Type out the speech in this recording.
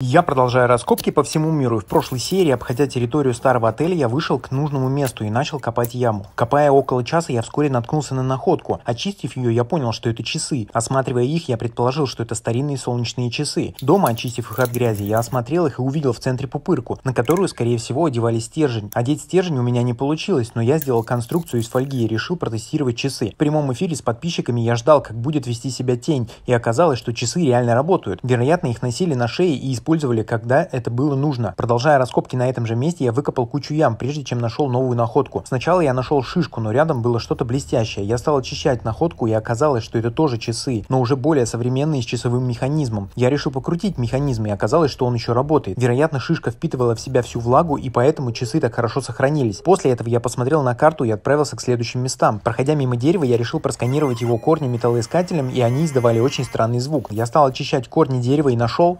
Я продолжаю раскопки по всему миру. В прошлой серии, обходя территорию старого отеля, я вышел к нужному месту и начал копать яму. Копая около часа, я вскоре наткнулся на находку. Очистив ее, я понял, что это часы. Осматривая их, я предположил, что это старинные солнечные часы. Дома, очистив их от грязи, я осмотрел их и увидел в центре пупырку, на которую, скорее всего, одевали стержень. Одеть стержень у меня не получилось, но я сделал конструкцию из фольги и решил протестировать часы. В прямом эфире с подписчиками я ждал, как будет вести себя тень, и оказалось, что часы реально работают. Вероятно, их носили на шее и использовали использовали, когда это было нужно. Продолжая раскопки на этом же месте, я выкопал кучу ям, прежде чем нашел новую находку. Сначала я нашел шишку, но рядом было что-то блестящее. Я стал очищать находку, и оказалось, что это тоже часы, но уже более современные с часовым механизмом. Я решил покрутить механизм, и оказалось, что он еще работает. Вероятно, шишка впитывала в себя всю влагу, и поэтому часы так хорошо сохранились. После этого я посмотрел на карту и отправился к следующим местам. Проходя мимо дерева, я решил просканировать его корни металлоискателем, и они издавали очень странный звук. Я стал очищать корни дерева и нашел